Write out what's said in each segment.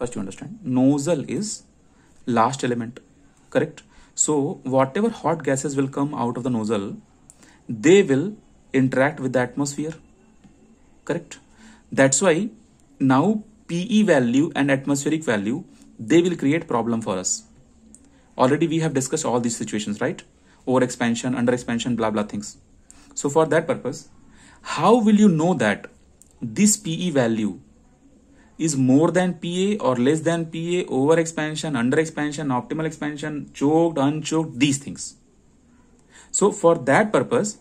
first you understand nozzle is last element correct so whatever hot gases will come out of the nozzle they will interact with the atmosphere correct that's why now pe value and atmospheric value they will create problem for us already we have discussed all these situations right over expansion under expansion blah blah things so for that purpose how will you know that this pe value is more than PA or less than PA, over expansion, under expansion, optimal expansion, choked, unchoked, these things. So for that purpose,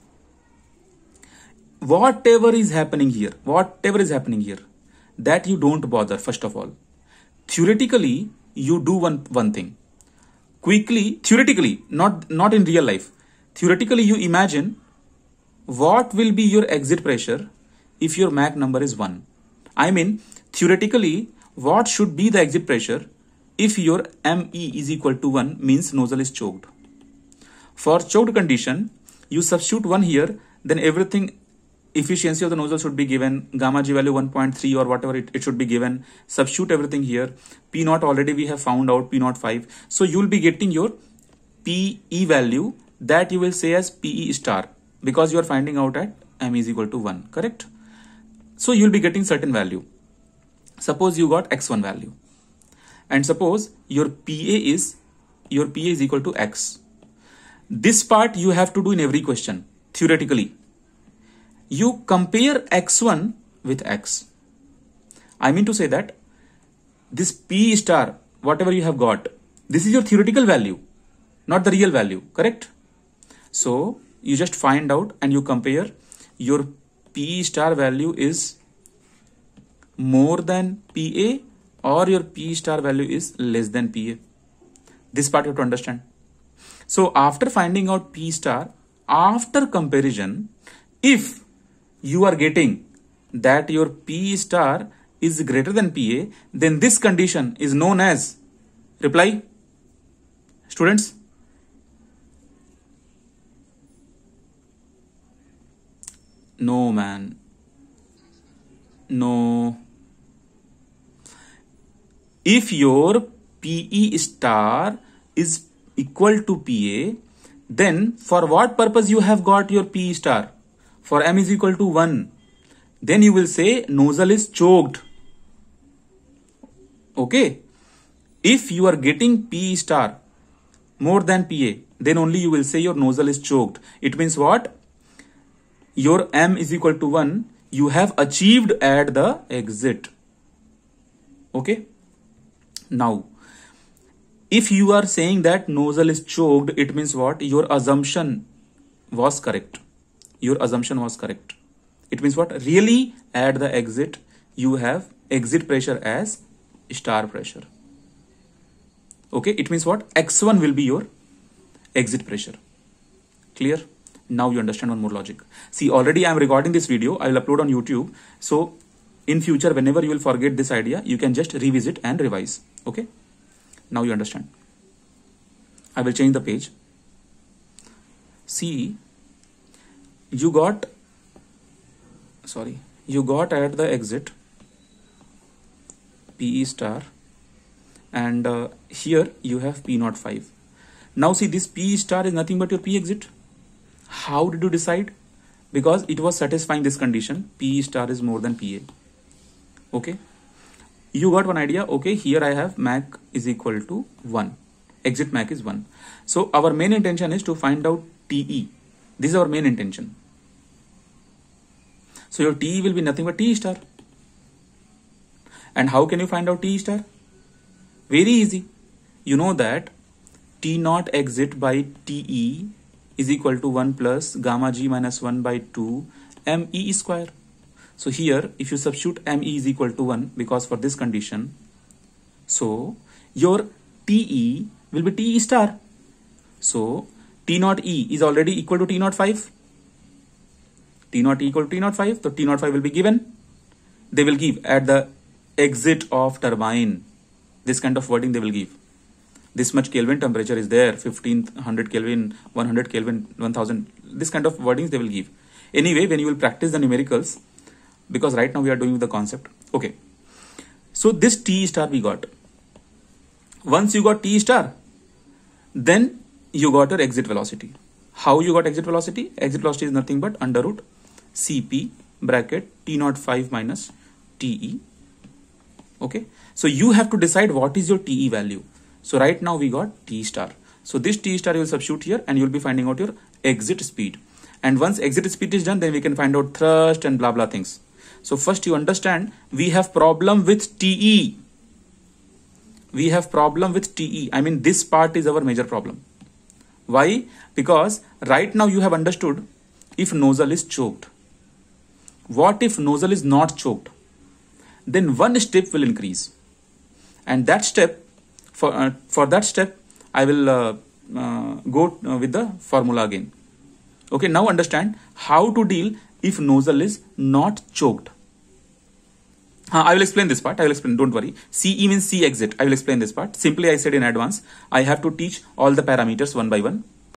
whatever is happening here, whatever is happening here, that you don't bother first of all. Theoretically, you do one, one thing. Quickly, theoretically, not, not in real life. Theoretically, you imagine what will be your exit pressure if your Mach number is 1. I mean, Theoretically, what should be the exit pressure if your ME is equal to 1 means nozzle is choked. For choked condition, you substitute 1 here, then everything efficiency of the nozzle should be given, gamma G value 1.3 or whatever it, it should be given, substitute everything here, P naught already we have found out, P naught 5. So you will be getting your PE value that you will say as PE star because you are finding out at M is equal to 1, correct? So you will be getting certain value. Suppose you got x1 value and suppose your PA is your PA is equal to x. This part you have to do in every question theoretically. You compare x1 with x. I mean to say that this P star, whatever you have got, this is your theoretical value, not the real value, correct? So you just find out and you compare your P star value is more than PA or your P star value is less than PA. This part you have to understand. So after finding out P star, after comparison, if you are getting that your P star is greater than PA, then this condition is known as reply. Students, no man, no if your PE star is equal to PA, then for what purpose you have got your PE star? For M is equal to 1. Then you will say nozzle is choked. Okay. If you are getting PE star more than PA, then only you will say your nozzle is choked. It means what? Your M is equal to 1. You have achieved at the exit. Okay. Now, if you are saying that nozzle is choked, it means what? Your assumption was correct. Your assumption was correct. It means what? Really, at the exit, you have exit pressure as star pressure. Okay, it means what? X1 will be your exit pressure. Clear? Now you understand one more logic. See, already I am recording this video. I will upload on YouTube. So in future whenever you will forget this idea you can just revisit and revise okay now you understand i will change the page see you got sorry you got at the exit pe star and uh, here you have p not 5 now see this p star is nothing but your p exit how did you decide because it was satisfying this condition p star is more than pa okay you got one idea okay here i have mac is equal to 1 exit mac is 1 so our main intention is to find out te this is our main intention so your te will be nothing but te star and how can you find out te star very easy you know that t not exit by te is equal to 1 plus gamma g minus 1 by 2 me square so here, if you substitute ME is equal to 1, because for this condition, so your TE will be TE star. So T naught E is already equal to T naught 5. T naught e equal to T naught 5. So T naught 5 will be given. They will give at the exit of turbine. This kind of wording they will give. This much Kelvin temperature is there. 1500 Kelvin, 100 Kelvin, 1000. This kind of wordings they will give. Anyway, when you will practice the numericals, because right now we are doing the concept. Okay. So this T star we got. Once you got T star, then you got your exit velocity. How you got exit velocity? Exit velocity is nothing but under root Cp bracket T naught 5 minus TE. Okay. So you have to decide what is your TE value. So right now we got T star. So this T star you will substitute here and you will be finding out your exit speed. And once exit speed is done, then we can find out thrust and blah blah things. So first you understand we have problem with TE. We have problem with TE. I mean this part is our major problem. Why? Because right now you have understood if nozzle is choked. What if nozzle is not choked? Then one step will increase. And that step, for, uh, for that step, I will uh, uh, go uh, with the formula again. Okay, now understand how to deal if nozzle is not choked. Uh, I will explain this part. I will explain. Don't worry. CE means C exit. I will explain this part. Simply I said in advance, I have to teach all the parameters one by one.